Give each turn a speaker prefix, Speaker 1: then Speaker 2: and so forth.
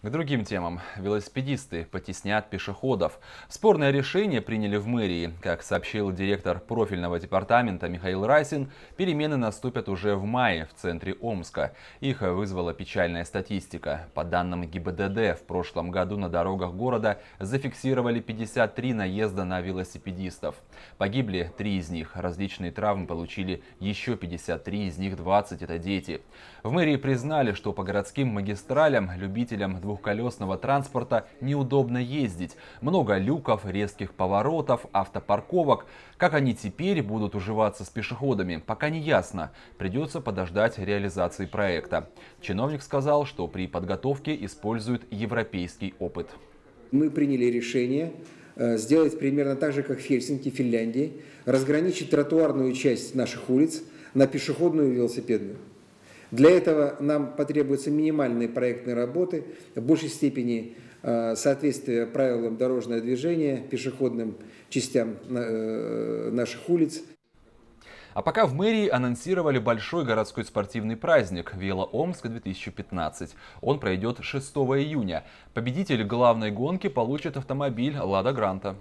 Speaker 1: К другим темам. Велосипедисты потеснят пешеходов. Спорное решение приняли в мэрии. Как сообщил директор профильного департамента Михаил Райсин, перемены наступят уже в мае в центре Омска. Их вызвала печальная статистика. По данным ГИБДД, в прошлом году на дорогах города зафиксировали 53 наезда на велосипедистов. Погибли три из них. Различные травмы получили еще 53, из них 20 – это дети. В мэрии признали, что по городским магистралям любителям двухколесного транспорта неудобно ездить. Много люков, резких поворотов, автопарковок. Как они теперь будут уживаться с пешеходами, пока не ясно. Придется подождать реализации проекта. Чиновник сказал, что при подготовке используют европейский опыт.
Speaker 2: Мы приняли решение э, сделать примерно так же, как в Хельсинки, Финляндии, разграничить тротуарную часть наших улиц на пешеходную и велосипедную. Для этого нам потребуются минимальные проектные работы, в большей степени э, соответствия правилам дорожного движения, пешеходным частям э, наших улиц.
Speaker 1: А пока в мэрии анонсировали большой городской спортивный праздник «Вело Омск-2015». Он пройдет 6 июня. Победитель главной гонки получит автомобиль «Лада Гранта».